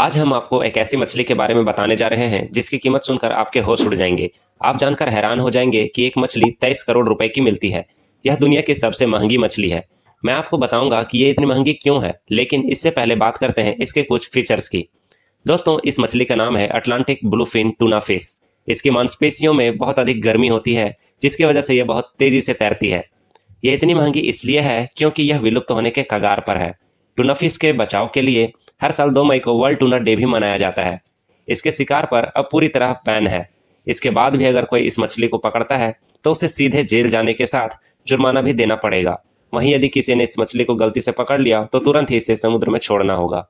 आज हम आपको एक ऐसी मछली के बारे में बताने जा रहे हैं जिसकी कीमत सुनकर आपके होश उड़ जाएंगे आप जानकर हैरान हो जाएंगे कि एक मछली तेईस करोड़ रुपए की मिलती है यह दुनिया की सबसे महंगी मछली है मैं आपको बताऊंगा कि ये इतनी महंगी क्यों है लेकिन इससे पहले बात करते हैं इसके कुछ फीचर्स की दोस्तों इस मछली का नाम है अटलांटिक ब्लूफिन टूना इसकी मांसपेशियों में बहुत अधिक गर्मी होती है जिसकी वजह से यह बहुत तेजी से तैरती है यह इतनी महंगी इसलिए है क्योंकि यह विलुप्त होने के कगार पर है टूनाफिस के बचाव के लिए हर साल दो मई को वर्ल्ड टूनर डे भी मनाया जाता है इसके शिकार पर अब पूरी तरह बैन है इसके बाद भी अगर कोई इस मछली को पकड़ता है तो उसे सीधे जेल जाने के साथ जुर्माना भी देना पड़ेगा वहीं यदि किसी ने इस मछली को गलती से पकड़ लिया तो तुरंत ही इसे समुद्र में छोड़ना होगा